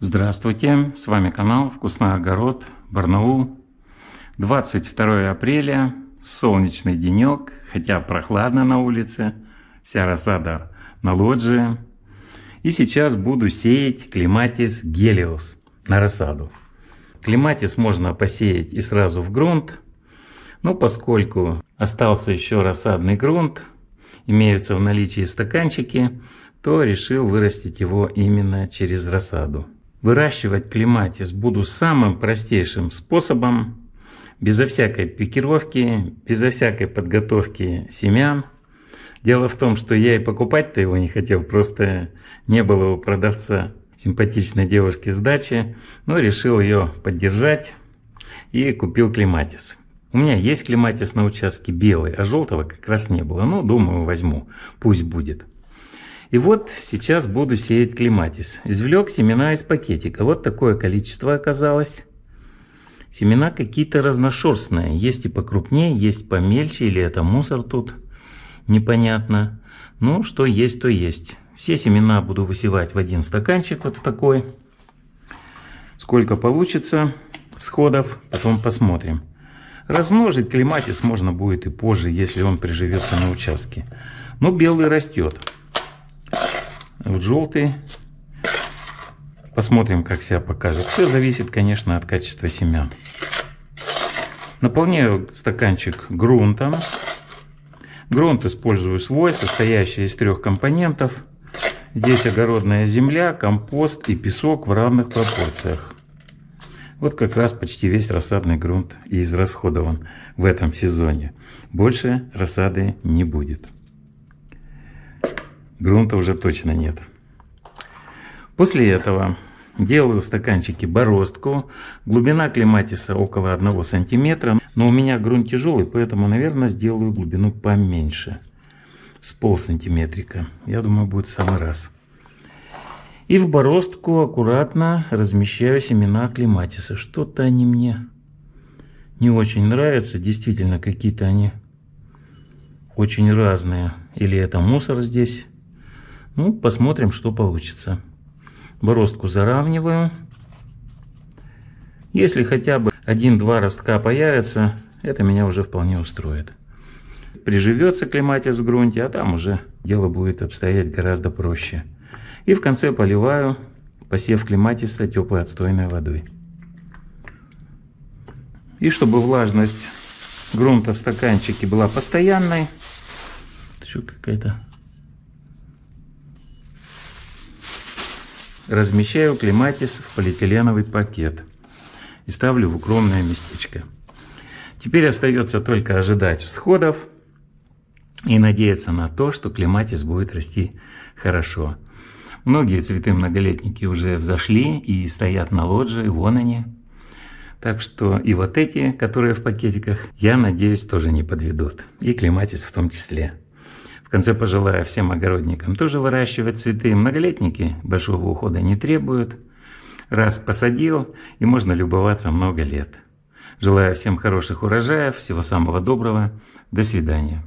Здравствуйте, с вами канал Вкусный огород, Барнаул. 22 апреля, солнечный денек, хотя прохладно на улице, вся рассада на лоджии. И сейчас буду сеять клематис гелиос на рассаду. Клематис можно посеять и сразу в грунт, но поскольку остался еще рассадный грунт, имеются в наличии стаканчики, то решил вырастить его именно через рассаду. Выращивать клематис буду самым простейшим способом, безо всякой пикировки, безо всякой подготовки семян. Дело в том, что я и покупать-то его не хотел, просто не было у продавца симпатичной девушки с дачи, но решил ее поддержать и купил клематис. У меня есть клематис на участке белый, а желтого как раз не было. но ну, думаю, возьму, пусть будет. И вот сейчас буду сеять клематис. Извлек семена из пакетика. Вот такое количество оказалось. Семена какие-то разношерстные. Есть и покрупнее, есть помельче, или это мусор тут. Непонятно. Ну, что есть, то есть. Все семена буду высевать в один стаканчик, вот в такой. Сколько получится всходов, потом посмотрим. Размножить клематис можно будет и позже, если он приживется на участке. Но белый растет в желтые. Посмотрим, как себя покажет. Все зависит, конечно, от качества семян. Наполняю стаканчик грунтом. Грунт использую свой, состоящий из трех компонентов. Здесь огородная земля, компост и песок в равных пропорциях. Вот как раз почти весь рассадный грунт и израсходован в этом сезоне. Больше рассады не будет грунта уже точно нет. После этого делаю в стаканчике бороздку. Глубина клематиса около 1 сантиметра. Но у меня грунт тяжелый, поэтому, наверное, сделаю глубину поменьше. С пол сантиметрика. Я думаю, будет в самый раз. И в бороздку аккуратно размещаю семена клематиса. Что-то они мне не очень нравятся. Действительно, какие-то они очень разные. Или это мусор здесь, ну, посмотрим, что получится. Бороздку заравниваю. Если хотя бы один-два ростка появятся, это меня уже вполне устроит. Приживется клематис в грунте, а там уже дело будет обстоять гораздо проще. И в конце поливаю, посев клематиса теплой отстойной водой. И чтобы влажность грунта в стаканчике была постоянной, еще какая-то Размещаю клематис в полиэтиленовый пакет и ставлю в укромное местечко. Теперь остается только ожидать всходов и надеяться на то, что клематис будет расти хорошо. Многие цветы многолетники уже взошли и стоят на лоджии, вон они. Так что и вот эти, которые в пакетиках, я надеюсь, тоже не подведут. И клематис в том числе. В конце пожелаю всем огородникам тоже выращивать цветы. Многолетники большого ухода не требуют. Раз посадил, и можно любоваться много лет. Желаю всем хороших урожаев, всего самого доброго. До свидания.